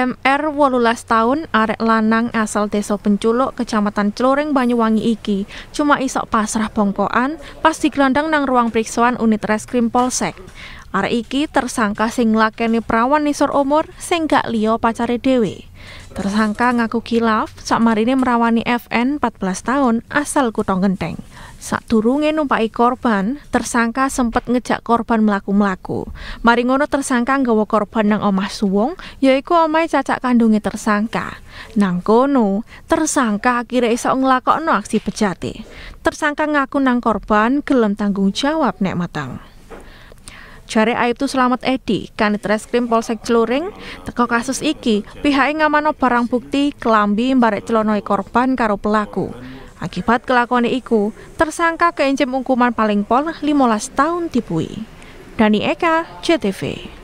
MR wolulas tahun arek lanang asal desa Penculuk kecamatan Celoreng Banyuwangi iki cuma isok pasrah bongkoan pas digelandang nang ruang periksaan unit reskrim Polsek arek iki tersangka sing lakeni perawan nisor umur sing gak liya pacare Tersangka ngaku kilaf, marini merawani FN 14 tahun asal Kutong Genteng. Saat turunge numpai korban, tersangka sempat ngejak korban melaku-melaku. Maringono tersangka nggawa korban nang omah suwung, yaitu omai cacak kandungi tersangka. Nang kono, tersangka akhirnya iso nglakokno aksi pejati. Tersangka ngaku nang korban gelem tanggung jawab nek matang. Jare Aibtu Slamet Edi, Kanit Reskrim Polsek Celuring, teko kasus iki, pihake ngamano barang bukti kelambi mbarek celonoi korban karo pelaku. Akibat kelakuan iku, tersangka keinjem hukuman paling pol 15 tahun dibui. Dani Eka, CTV.